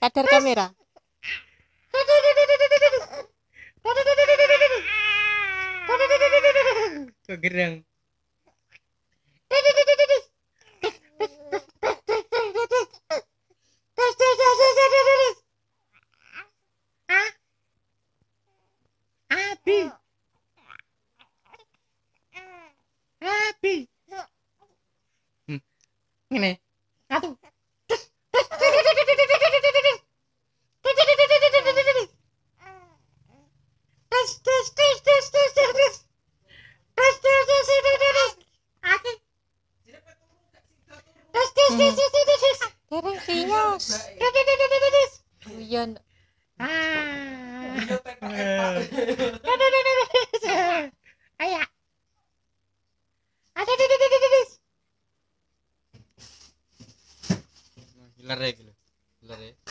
Kadar kamera. Kegerang. Happy. Happy. Hmm. Ini. Satu. Ah. la regla. La regla.